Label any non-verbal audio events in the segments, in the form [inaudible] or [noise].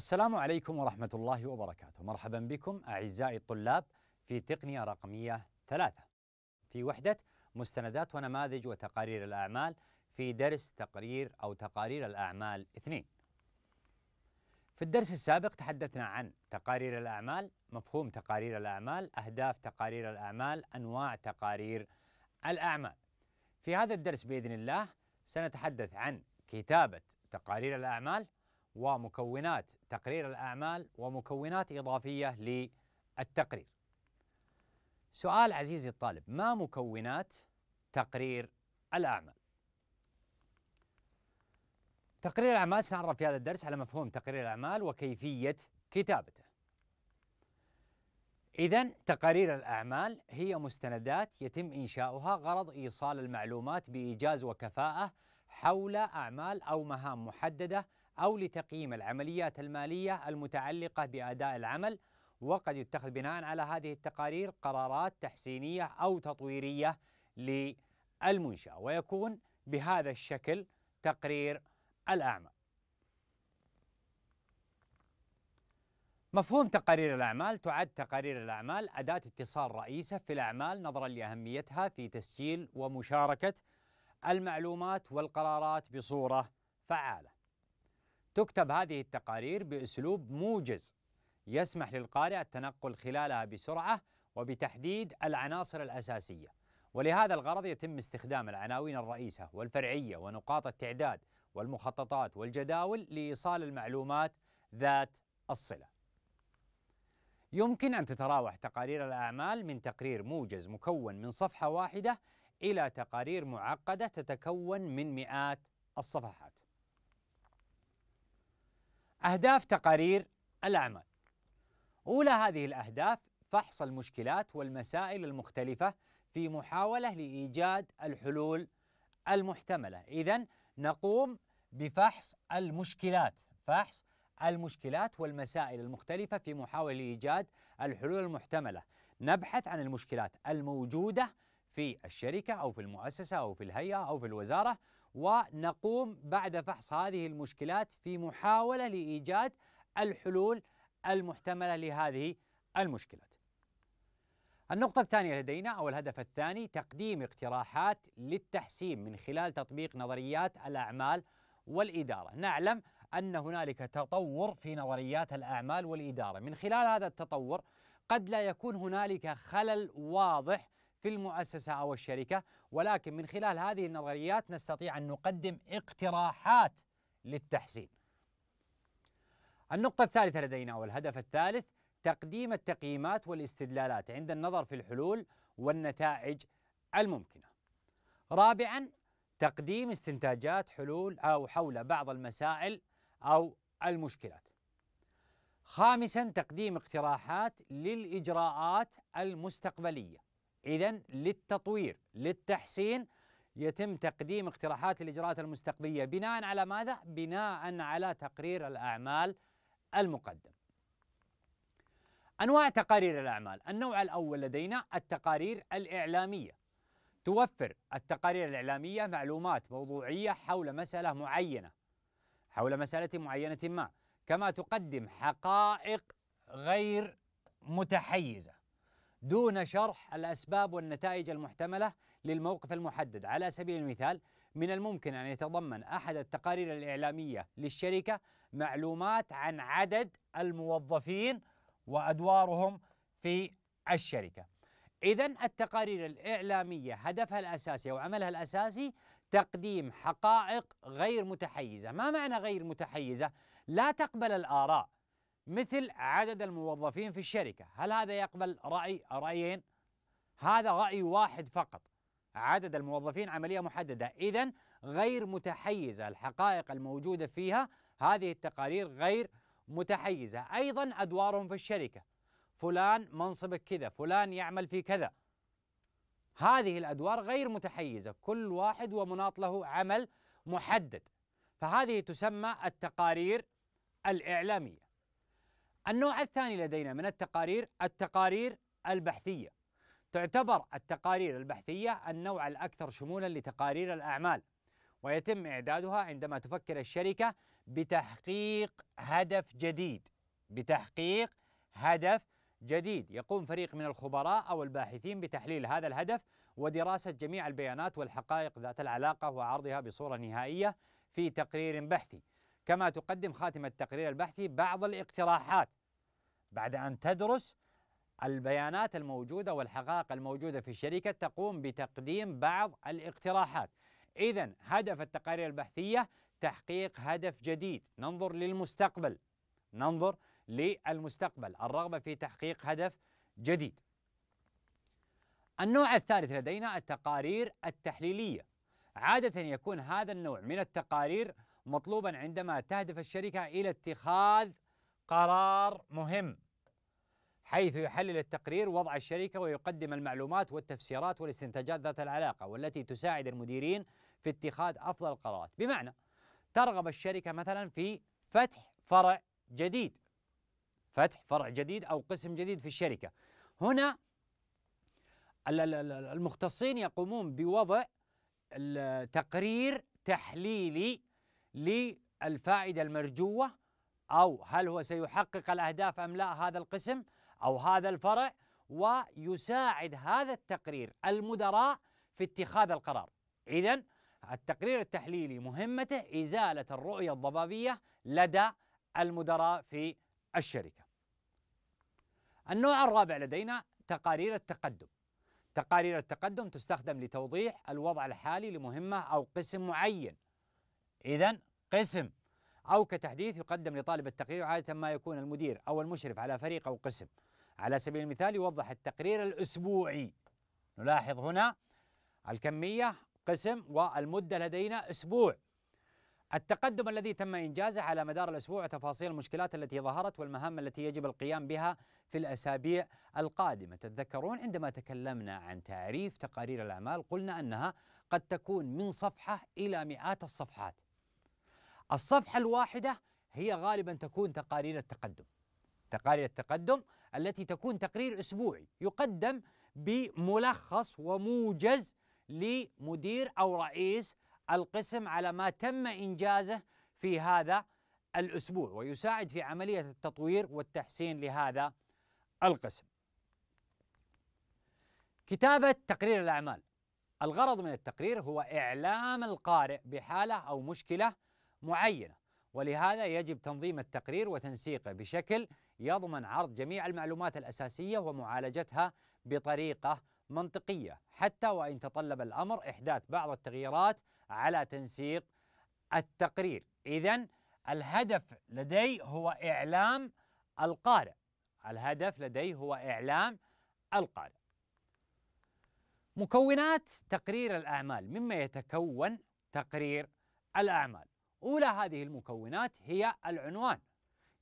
السلام عليكم ورحمة الله وبركاته مرحبا بكم أعزائي الطلاب في تقنية رقمية ثلاثة في وحدة مستندات ونماذج وتقارير الأعمال في درس تقرير أو تقارير الأعمال اثنين في الدرس السابق تحدثنا عن تقارير الأعمال مفهوم تقارير الأعمال أهداف تقارير الأعمال أنواع تقارير الأعمال في هذا الدرس بإذن الله سنتحدث عن كتابة تقارير الأعمال ومكونات تقرير الأعمال ومكونات إضافية للتقرير سؤال عزيزي الطالب ما مكونات تقرير الأعمال تقرير الأعمال سنعرف في هذا الدرس على مفهوم تقرير الأعمال وكيفية كتابته إذا تقارير الأعمال هي مستندات يتم إنشاؤها غرض إيصال المعلومات بإيجاز وكفاءة حول أعمال أو مهام محددة أو لتقييم العمليات المالية المتعلقة بأداء العمل وقد يتخذ بناء على هذه التقارير قرارات تحسينية أو تطويرية للمنشأة ويكون بهذا الشكل تقرير الأعمال مفهوم تقارير الأعمال تعد تقارير الأعمال أداة اتصال رئيسة في الأعمال نظرا لأهميتها في تسجيل ومشاركة المعلومات والقرارات بصورة فعالة تكتب هذه التقارير بأسلوب موجز يسمح للقارئ التنقل خلالها بسرعة وبتحديد العناصر الأساسية ولهذا الغرض يتم استخدام العناوين الرئيسة والفرعية ونقاط التعداد والمخططات والجداول لإيصال المعلومات ذات الصلة يمكن أن تتراوح تقارير الأعمال من تقرير موجز مكون من صفحة واحدة إلى تقارير معقدة تتكون من مئات الصفحات أهداف تقارير الأعمال أولى هذه الأهداف فحص المشكلات والمسائل المختلفة في محاولة لإيجاد الحلول المحتملة إذا نقوم بفحص المشكلات فحص المشكلات والمسائل المختلفة في محاولة لإيجاد الحلول المحتملة نبحث عن المشكلات الموجودة في الشركة أو في المؤسسة أو في الهيئة أو في الوزارة ونقوم بعد فحص هذه المشكلات في محاوله لايجاد الحلول المحتمله لهذه المشكلات. النقطة الثانية لدينا أو الهدف الثاني تقديم اقتراحات للتحسين من خلال تطبيق نظريات الأعمال والإدارة. نعلم أن هنالك تطور في نظريات الأعمال والإدارة، من خلال هذا التطور قد لا يكون هنالك خلل واضح في المؤسسة أو الشركة ولكن من خلال هذه النظريات نستطيع أن نقدم اقتراحات للتحسين النقطة الثالثة لدينا والهدف الثالث تقديم التقييمات والاستدلالات عند النظر في الحلول والنتائج الممكنة رابعا تقديم استنتاجات حلول أو حول بعض المسائل أو المشكلات خامسا تقديم اقتراحات للإجراءات المستقبلية إذا للتطوير للتحسين يتم تقديم اقتراحات الإجراءات المستقبلية بناء على ماذا؟ بناء على تقرير الأعمال المقدم أنواع تقارير الأعمال النوع الأول لدينا التقارير الإعلامية توفر التقارير الإعلامية معلومات موضوعية حول مسألة معينة حول مسألة معينة ما كما تقدم حقائق غير متحيزة دون شرح الأسباب والنتائج المحتملة للموقف المحدد على سبيل المثال من الممكن أن يتضمن أحد التقارير الإعلامية للشركة معلومات عن عدد الموظفين وأدوارهم في الشركة إذا التقارير الإعلامية هدفها الأساسي أو عملها الأساسي تقديم حقائق غير متحيزة ما معنى غير متحيزة؟ لا تقبل الآراء مثل عدد الموظفين في الشركة هل هذا يقبل رأي رأيين هذا رأي واحد فقط عدد الموظفين عملية محددة إذا غير متحيزة الحقائق الموجودة فيها هذه التقارير غير متحيزة أيضا أدوارهم في الشركة فلان منصبك كذا فلان يعمل في كذا هذه الأدوار غير متحيزة كل واحد ومناط له عمل محدد فهذه تسمى التقارير الإعلامية النوع الثاني لدينا من التقارير التقارير البحثيه تعتبر التقارير البحثيه النوع الاكثر شمولا لتقارير الاعمال ويتم اعدادها عندما تفكر الشركه بتحقيق هدف جديد بتحقيق هدف جديد يقوم فريق من الخبراء او الباحثين بتحليل هذا الهدف ودراسه جميع البيانات والحقائق ذات العلاقه وعرضها بصوره نهائيه في تقرير بحثي كما تقدم خاتمة التقرير البحثي بعض الاقتراحات بعد أن تدرس البيانات الموجودة والحقائق الموجودة في الشركة تقوم بتقديم بعض الاقتراحات إذا هدف التقارير البحثية تحقيق هدف جديد ننظر للمستقبل ننظر للمستقبل الرغبة في تحقيق هدف جديد النوع الثالث لدينا التقارير التحليلية عادة يكون هذا النوع من التقارير مطلوبا عندما تهدف الشركة إلى اتخاذ قرار مهم حيث يحلل التقرير وضع الشركة ويقدم المعلومات والتفسيرات والاستنتاجات ذات العلاقة والتي تساعد المديرين في اتخاذ أفضل القرارات بمعنى ترغب الشركة مثلا في فتح فرع جديد فتح فرع جديد أو قسم جديد في الشركة هنا المختصين يقومون بوضع تقرير تحليلي للفائدة المرجوة أو هل هو سيحقق الأهداف أم لا هذا القسم أو هذا الفرع ويساعد هذا التقرير المدراء في اتخاذ القرار إذا التقرير التحليلي مهمته إزالة الرؤية الضبابية لدى المدراء في الشركة النوع الرابع لدينا تقارير التقدم تقارير التقدم تستخدم لتوضيح الوضع الحالي لمهمة أو قسم معين إذا قسم أو كتحديث يقدم لطالب التقرير عادة ما يكون المدير أو المشرف على فريق أو قسم على سبيل المثال يوضح التقرير الأسبوعي نلاحظ هنا الكمية قسم والمدة لدينا أسبوع التقدم الذي تم إنجازه على مدار الأسبوع وتفاصيل المشكلات التي ظهرت والمهام التي يجب القيام بها في الأسابيع القادمة تتذكرون عندما تكلمنا عن تعريف تقارير الأعمال قلنا أنها قد تكون من صفحة إلى مئات الصفحات الصفحة الواحدة هي غالبا تكون تقارير التقدم تقارير التقدم التي تكون تقرير أسبوعي يقدم بملخص وموجز لمدير أو رئيس القسم على ما تم إنجازه في هذا الأسبوع ويساعد في عملية التطوير والتحسين لهذا القسم كتابة تقرير الأعمال الغرض من التقرير هو إعلام القارئ بحالة أو مشكلة معينه ولهذا يجب تنظيم التقرير وتنسيقه بشكل يضمن عرض جميع المعلومات الاساسيه ومعالجتها بطريقه منطقيه حتى وان تطلب الامر احداث بعض التغييرات على تنسيق التقرير اذا الهدف لدي هو اعلام القارئ الهدف لدي هو اعلام القارئ مكونات تقرير الاعمال مما يتكون تقرير الاعمال أولى هذه المكونات هي العنوان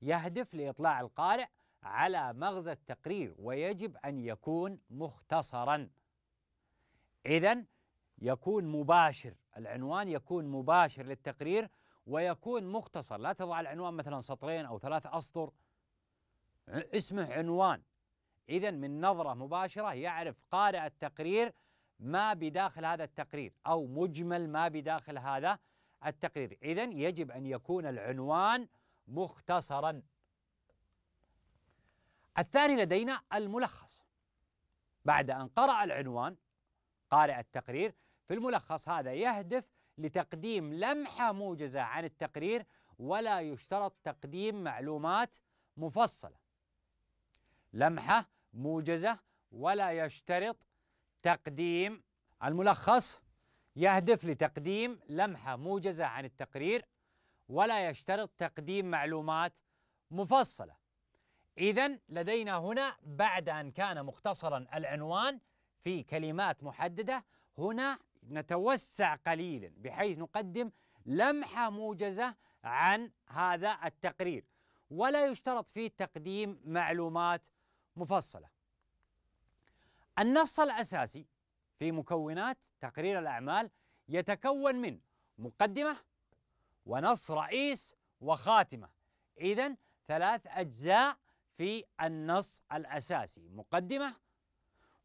يهدف لإطلاع القارئ على مغزى التقرير ويجب أن يكون مختصرا إذا يكون مباشر العنوان يكون مباشر للتقرير ويكون مختصر لا تضع العنوان مثلا سطرين أو ثلاث أسطر اسمه عنوان إذا من نظرة مباشرة يعرف قارئ التقرير ما بداخل هذا التقرير أو مجمل ما بداخل هذا التقرير إذا يجب أن يكون العنوان مختصرا الثاني لدينا الملخص بعد أن قرأ العنوان قارئ التقرير في الملخص هذا يهدف لتقديم لمحة موجزة عن التقرير ولا يشترط تقديم معلومات مفصلة لمحة موجزة ولا يشترط تقديم الملخص يهدف لتقديم لمحة موجزة عن التقرير ولا يشترط تقديم معلومات مفصلة إذا لدينا هنا بعد أن كان مختصرا العنوان في كلمات محددة هنا نتوسع قليلا بحيث نقدم لمحة موجزة عن هذا التقرير ولا يشترط فيه تقديم معلومات مفصلة النص الأساسي في مكونات تقرير الأعمال يتكون من مقدمة ونص رئيس وخاتمة إذا ثلاث أجزاء في النص الأساسي مقدمة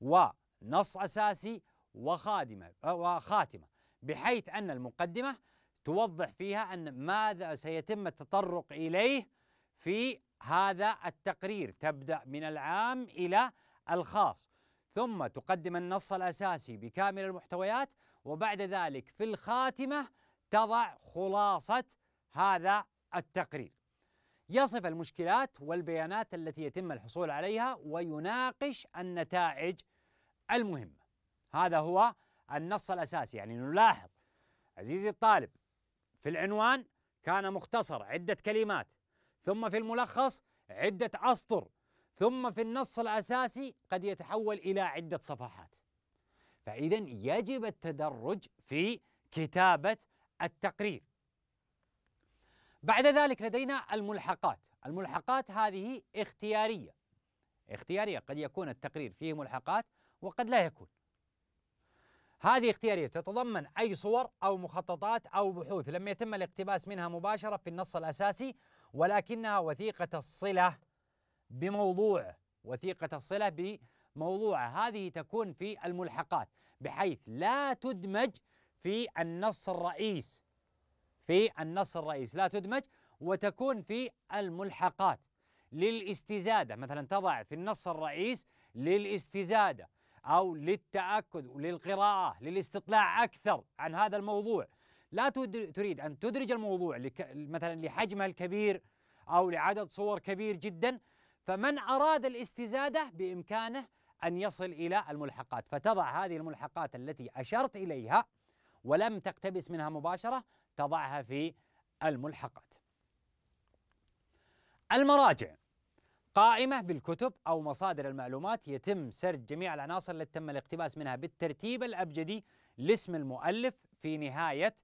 ونص أساسي وخادمة وخاتمة بحيث أن المقدمة توضح فيها أن ماذا سيتم التطرق إليه في هذا التقرير تبدأ من العام إلى الخاص ثم تقدم النص الأساسي بكامل المحتويات وبعد ذلك في الخاتمة تضع خلاصة هذا التقرير يصف المشكلات والبيانات التي يتم الحصول عليها ويناقش النتائج المهمة هذا هو النص الأساسي يعني نلاحظ عزيزي الطالب في العنوان كان مختصر عدة كلمات ثم في الملخص عدة أسطر ثم في النص الأساسي قد يتحول إلى عدة صفحات فإذا يجب التدرج في كتابة التقرير بعد ذلك لدينا الملحقات الملحقات هذه اختيارية اختيارية قد يكون التقرير فيه ملحقات وقد لا يكون هذه اختيارية تتضمن أي صور أو مخططات أو بحوث لم يتم الاقتباس منها مباشرة في النص الأساسي ولكنها وثيقة الصلة بموضوع وثيقة الصلة بموضوعه هذه تكون في الملحقات بحيث لا تدمج في النص الرئيس في النص الرئيس لا تدمج وتكون في الملحقات للاستزادة مثلا تضع في النص الرئيس للاستزادة أو للتأكد وللقراءة للاستطلاع أكثر عن هذا الموضوع لا تريد أن تدرج الموضوع مثلا لحجمه الكبير أو لعدد صور كبير جدا فمن أراد الاستزادة بإمكانه أن يصل إلى الملحقات فتضع هذه الملحقات التي أشرت إليها ولم تقتبس منها مباشرة تضعها في الملحقات المراجع قائمة بالكتب أو مصادر المعلومات يتم سرد جميع العناصر التي تم الاقتباس منها بالترتيب الأبجدي لاسم المؤلف في نهاية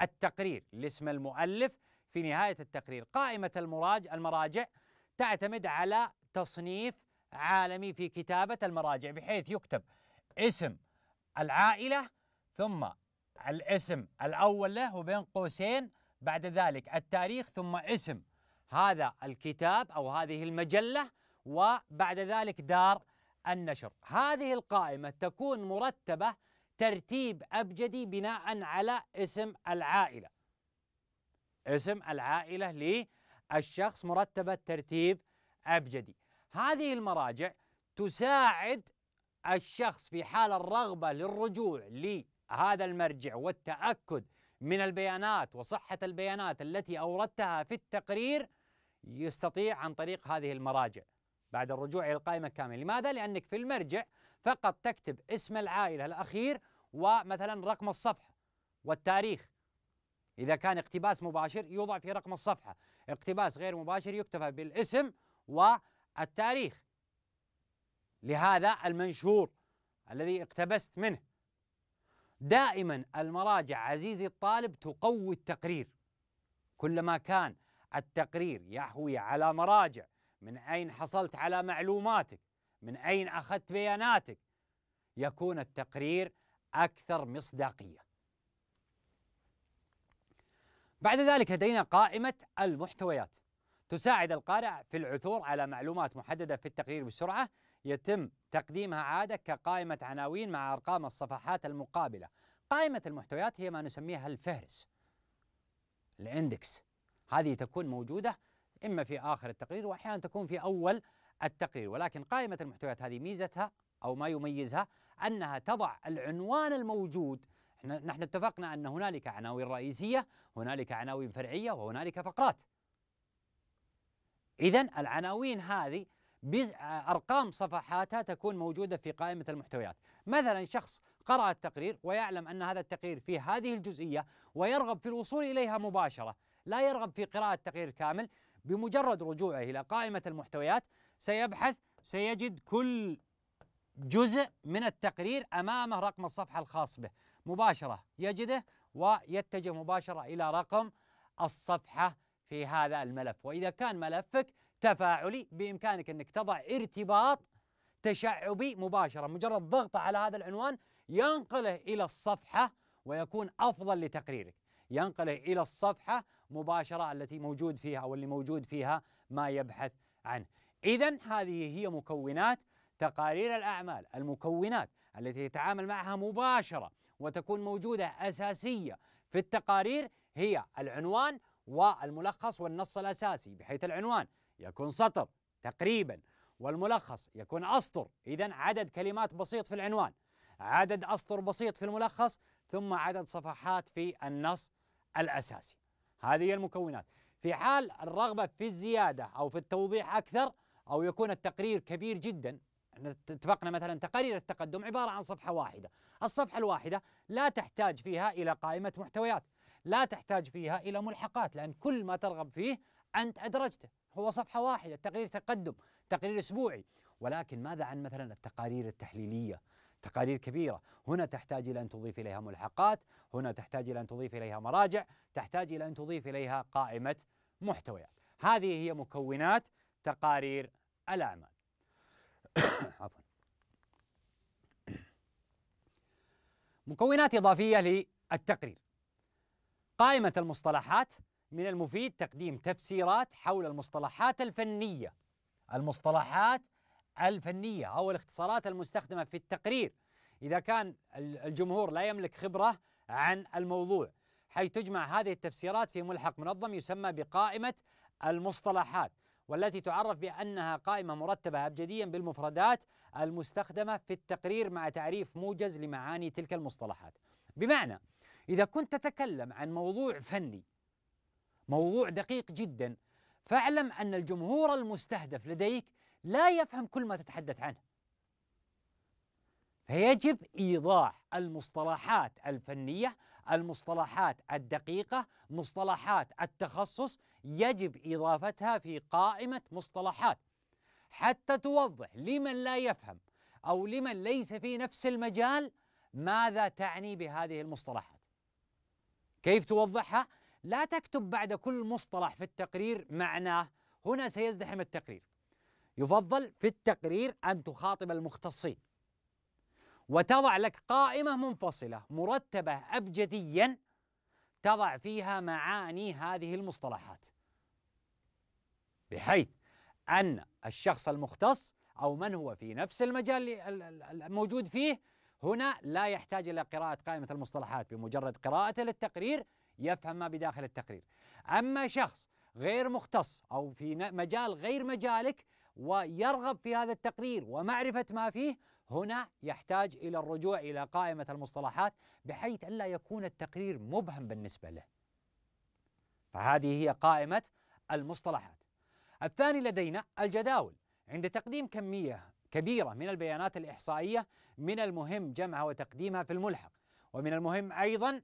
التقرير لاسم المؤلف في نهاية التقرير قائمة المراجع المراجع تعتمد على تصنيف عالمي في كتابة المراجع بحيث يكتب اسم العائلة ثم الاسم الأول له وبين قوسين بعد ذلك التاريخ ثم اسم هذا الكتاب أو هذه المجلة وبعد ذلك دار النشر هذه القائمة تكون مرتبة ترتيب أبجدي بناء على اسم العائلة اسم العائلة لي الشخص مرتبة ترتيب أبجدي هذه المراجع تساعد الشخص في حال الرغبة للرجوع لهذا المرجع والتأكد من البيانات وصحة البيانات التي أوردتها في التقرير يستطيع عن طريق هذه المراجع بعد الرجوع إلى القائمة كاملة لماذا؟ لأنك في المرجع فقط تكتب اسم العائلة الأخير ومثلا رقم الصفحة والتاريخ إذا كان اقتباس مباشر يوضع في رقم الصفحة اقتباس غير مباشر يكتفى بالاسم والتاريخ لهذا المنشور الذي اقتبست منه دائما المراجع عزيزي الطالب تقوي التقرير كلما كان التقرير يحوي على مراجع من اين حصلت على معلوماتك من اين اخذت بياناتك يكون التقرير اكثر مصداقيه بعد ذلك لدينا قائمة المحتويات تساعد القارئ في العثور على معلومات محددة في التقرير بسرعة يتم تقديمها عادة كقائمة عناوين مع أرقام الصفحات المقابلة قائمة المحتويات هي ما نسميها الفهرس الاندكس هذه تكون موجودة إما في آخر التقرير وأحيانا تكون في أول التقرير ولكن قائمة المحتويات هذه ميزتها أو ما يميزها أنها تضع العنوان الموجود نحن اتفقنا أن هنالك عناوين رئيسية هنالك عناوين فرعية وهنالك فقرات إذا العناوين هذه أرقام صفحاتها تكون موجودة في قائمة المحتويات مثلا شخص قرأ التقرير ويعلم أن هذا التقرير في هذه الجزئية ويرغب في الوصول إليها مباشرة لا يرغب في قراءة تقرير كامل بمجرد رجوعه إلى قائمة المحتويات سيبحث سيجد كل جزء من التقرير أمامه رقم الصفحة الخاص به مباشرة يجده ويتجه مباشرة إلى رقم الصفحة في هذا الملف وإذا كان ملفك تفاعلي بإمكانك أنك تضع ارتباط تشعبي مباشرة مجرد ضغطه على هذا العنوان ينقله إلى الصفحة ويكون أفضل لتقريرك ينقله إلى الصفحة مباشرة التي موجود فيها أو اللي موجود فيها ما يبحث عنه إذا هذه هي مكونات تقارير الأعمال المكونات التي يتعامل معها مباشرة وتكون موجودة أساسية في التقارير هي العنوان والملخص والنص الأساسي بحيث العنوان يكون سطر تقريبا والملخص يكون أسطر إذا عدد كلمات بسيط في العنوان عدد أسطر بسيط في الملخص ثم عدد صفحات في النص الأساسي هذه هي المكونات في حال الرغبة في الزيادة أو في التوضيح أكثر أو يكون التقرير كبير جدا احنا اتفقنا مثلا تقارير التقدم عبارة عن صفحة واحدة الصفحة الواحدة لا تحتاج فيها إلى قائمة محتويات لا تحتاج فيها إلى ملحقات لأن كل ما ترغب فيه أنت أدرجته هو صفحة واحدة تقرير تقدم تقرير أسبوعي ولكن ماذا عن مثلا التقارير التحليلية تقارير كبيرة هنا تحتاج إلى أن تضيف إليها ملحقات هنا تحتاج إلى أن تضيف إليها مراجع تحتاج إلى أن تضيف إليها قائمة محتويات هذه هي مكونات تقارير الأعمال [coughs] عفوا مكونات إضافية للتقرير قائمة المصطلحات من المفيد تقديم تفسيرات حول المصطلحات الفنية المصطلحات الفنية أو الاختصارات المستخدمة في التقرير إذا كان الجمهور لا يملك خبرة عن الموضوع حيث تجمع هذه التفسيرات في ملحق منظم يسمى بقائمة المصطلحات والتي تعرف بأنها قائمة مرتبة أبجديا بالمفردات المستخدمة في التقرير مع تعريف موجز لمعاني تلك المصطلحات بمعنى إذا كنت تتكلم عن موضوع فني موضوع دقيق جدا فاعلم أن الجمهور المستهدف لديك لا يفهم كل ما تتحدث عنه فيجب ايضاح المصطلحات الفنيه المصطلحات الدقيقه مصطلحات التخصص يجب اضافتها في قائمه مصطلحات حتى توضح لمن لا يفهم او لمن ليس في نفس المجال ماذا تعني بهذه المصطلحات كيف توضحها لا تكتب بعد كل مصطلح في التقرير معناه هنا سيزدحم التقرير يفضل في التقرير ان تخاطب المختصين وتضع لك قائمة منفصلة مرتبة أبجديا تضع فيها معاني هذه المصطلحات بحيث أن الشخص المختص أو من هو في نفس المجال الموجود فيه هنا لا يحتاج إلى قراءة قائمة المصطلحات بمجرد قراءته للتقرير يفهم ما بداخل التقرير أما شخص غير مختص أو في مجال غير مجالك ويرغب في هذا التقرير ومعرفة ما فيه هنا يحتاج إلى الرجوع إلى قائمة المصطلحات بحيث ألا يكون التقرير مبهم بالنسبة له فهذه هي قائمة المصطلحات الثاني لدينا الجداول عند تقديم كمية كبيرة من البيانات الإحصائية من المهم جمعها وتقديمها في الملحق ومن المهم أيضا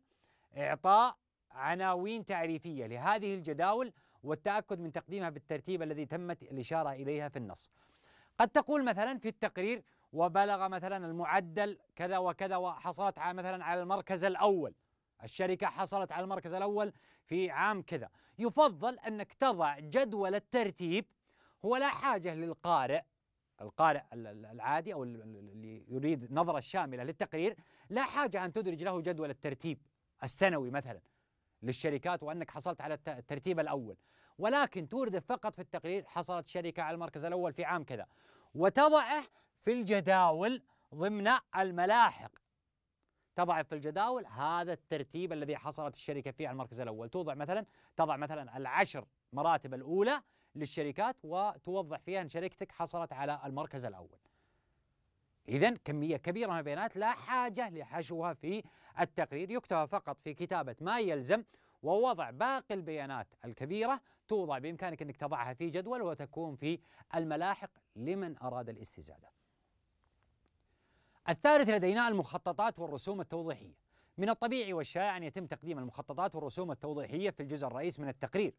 إعطاء عناوين تعريفية لهذه الجداول والتأكد من تقديمها بالترتيب الذي تمت الإشارة إليها في النص قد تقول مثلا في التقرير وبلغ مثلا المعدل كذا وكذا وحصلت على مثلا على المركز الأول الشركة حصلت على المركز الأول في عام كذا يفضل أنك تضع جدول الترتيب هو لا حاجة للقارئ القارئ العادي أو اللي يريد نظرة شاملة للتقرير لا حاجة أن تدرج له جدول الترتيب السنوي مثلا للشركات وأنك حصلت على الترتيب الأول ولكن تورد فقط في التقرير حصلت الشركة على المركز الأول في عام كذا وتضعه في الجداول ضمن الملاحق تضع في الجداول هذا الترتيب الذي حصلت الشركة فيه على المركز الأول توضع مثلا تضع مثلا العشر مراتب الأولى للشركات وتوضح فيها أن شركتك حصلت على المركز الأول إذا كمية كبيرة من البيانات لا حاجة لحشوها في التقرير يكتب فقط في كتابة ما يلزم ووضع باقي البيانات الكبيرة توضع بإمكانك أنك تضعها في جدول وتكون في الملاحق لمن أراد الاستزادة الثالث لدينا المخططات والرسوم التوضيحية من الطبيعي والشائع أن يتم تقديم المخططات والرسوم التوضيحية في الجزء الرئيس من التقرير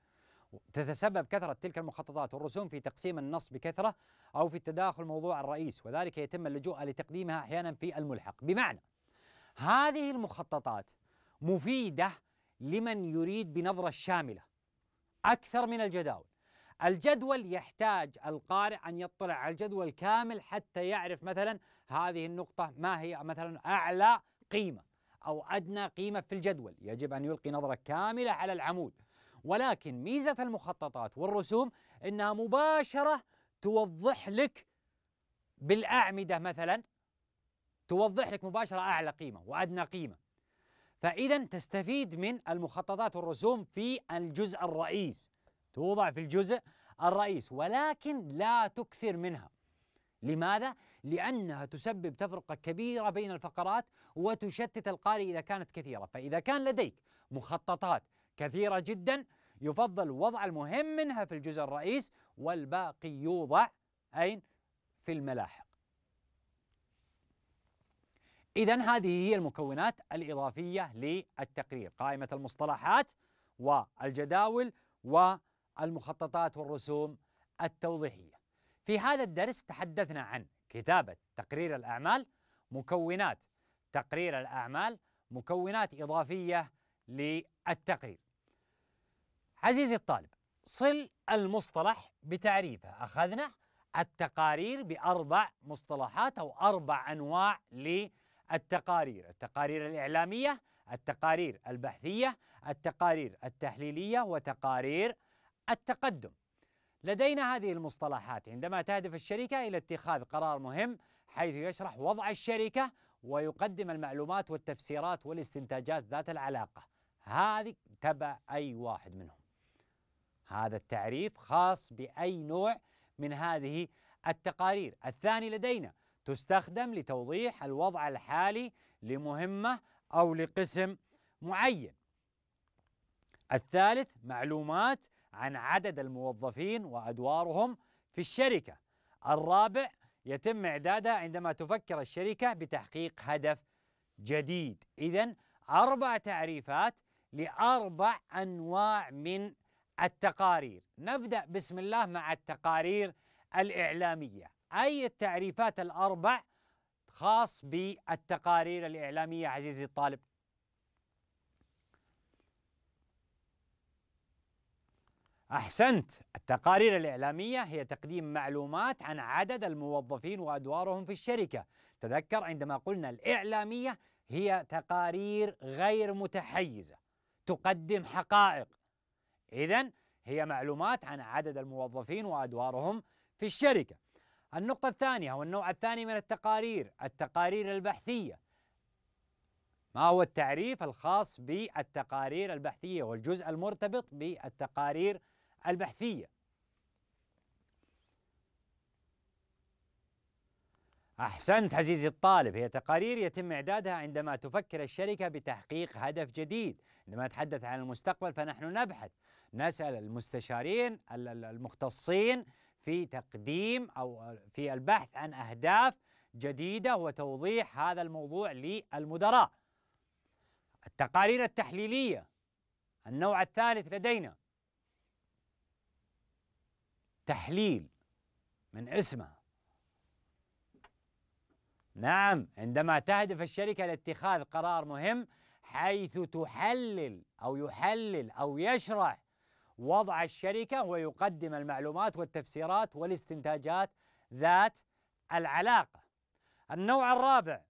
تتسبب كثرة تلك المخططات والرسوم في تقسيم النص بكثرة أو في التداخل موضوع الرئيس وذلك يتم اللجوء لتقديمها أحيانا في الملحق بمعنى هذه المخططات مفيدة لمن يريد بنظرة شاملة أكثر من الجداول الجدول يحتاج القارئ أن يطلع على الجدول كامل حتى يعرف مثلا هذه النقطة ما هي مثلا أعلى قيمة أو أدنى قيمة في الجدول يجب أن يلقي نظرة كاملة على العمود ولكن ميزة المخططات والرسوم أنها مباشرة توضح لك بالأعمدة مثلا توضح لك مباشرة أعلى قيمة وأدنى قيمة فإذا تستفيد من المخططات والرسوم في الجزء الرئيسي توضع في الجزء الرئيس ولكن لا تكثر منها لماذا؟ لأنها تسبب تفرقة كبيرة بين الفقرات وتشتت القارئ إذا كانت كثيرة فإذا كان لديك مخططات كثيرة جدا يفضل وضع المهم منها في الجزء الرئيس والباقي يوضع أين؟ في الملاحق إذا هذه هي المكونات الإضافية للتقرير قائمة المصطلحات والجداول و المخططات والرسوم التوضيحية في هذا الدرس تحدثنا عن كتابة تقرير الأعمال مكونات تقرير الأعمال مكونات إضافية للتقرير عزيزي الطالب صل المصطلح بتعريفه أخذنا التقارير بأربع مصطلحات أو أربع أنواع للتقارير التقارير الإعلامية التقارير البحثية التقارير التحليلية وتقارير التقدم لدينا هذه المصطلحات عندما تهدف الشركة إلى اتخاذ قرار مهم حيث يشرح وضع الشركة ويقدم المعلومات والتفسيرات والاستنتاجات ذات العلاقة هذه تبع أي واحد منهم هذا التعريف خاص بأي نوع من هذه التقارير الثاني لدينا تستخدم لتوضيح الوضع الحالي لمهمة أو لقسم معين الثالث معلومات عن عدد الموظفين وأدوارهم في الشركة الرابع يتم إعدادها عندما تفكر الشركة بتحقيق هدف جديد إذا أربع تعريفات لأربع أنواع من التقارير نبدأ بسم الله مع التقارير الإعلامية أي التعريفات الأربع خاص بالتقارير الإعلامية عزيزي الطالب أحسنت التقارير الإعلامية هي تقديم معلومات عن عدد الموظفين وأدوارهم في الشركة تذكر عندما قلنا الإعلامية هي تقارير غير متحيزة تقدم حقائق إذا هي معلومات عن عدد الموظفين وأدوارهم في الشركة النقطة الثانية والنوع الثاني من التقارير التقارير البحثية ما هو التعريف الخاص بالتقارير البحثية والجزء المرتبط بالتقارير البحثية أحسنت عزيزي الطالب هي تقارير يتم إعدادها عندما تفكر الشركة بتحقيق هدف جديد عندما نتحدث عن المستقبل فنحن نبحث نسأل المستشارين المختصين في تقديم أو في البحث عن أهداف جديدة وتوضيح هذا الموضوع للمدراء التقارير التحليلية النوع الثالث لدينا تحليل من اسمها نعم عندما تهدف الشركة لاتخاذ قرار مهم حيث تحلل أو يحلل أو يشرح وضع الشركة ويقدم المعلومات والتفسيرات والاستنتاجات ذات العلاقة النوع الرابع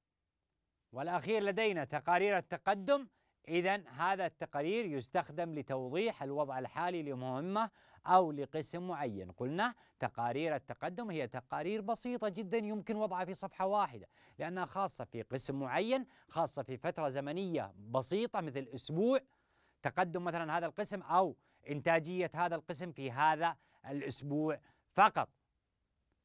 والأخير لدينا تقارير التقدم إذا هذا التقرير يستخدم لتوضيح الوضع الحالي لمهمة أو لقسم معين، قلنا تقارير التقدم هي تقارير بسيطة جدا يمكن وضعها في صفحة واحدة، لأنها خاصة في قسم معين، خاصة في فترة زمنية بسيطة مثل أسبوع تقدم مثلا هذا القسم أو إنتاجية هذا القسم في هذا الأسبوع فقط.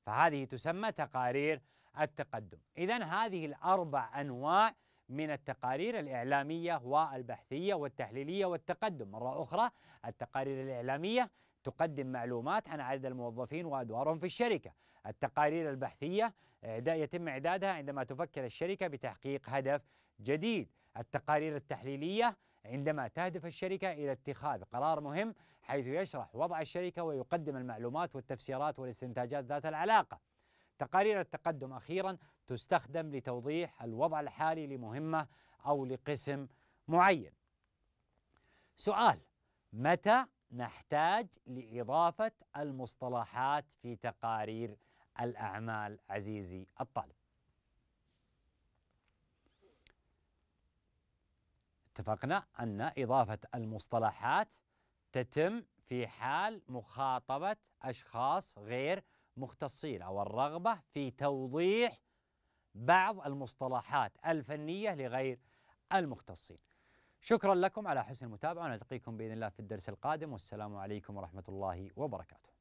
فهذه تسمى تقارير التقدم، إذا هذه الأربع أنواع من التقارير الإعلامية والبحثية والتحليلية والتقدم مرة أخرى التقارير الإعلامية تقدم معلومات عن عدد الموظفين وادوارهم في الشركه. التقارير البحثيه يتم اعدادها عندما تفكر الشركه بتحقيق هدف جديد. التقارير التحليليه عندما تهدف الشركه الى اتخاذ قرار مهم حيث يشرح وضع الشركه ويقدم المعلومات والتفسيرات والاستنتاجات ذات العلاقه. تقارير التقدم أخيرا تستخدم لتوضيح الوضع الحالي لمهمة أو لقسم معين سؤال متى نحتاج لإضافة المصطلحات في تقارير الأعمال عزيزي الطالب اتفقنا أن إضافة المصطلحات تتم في حال مخاطبة أشخاص غير مختصين أو الرغبة في توضيح بعض المصطلحات الفنية لغير المختصين شكرا لكم على حسن المتابعة ونلتقيكم بإذن الله في الدرس القادم والسلام عليكم ورحمة الله وبركاته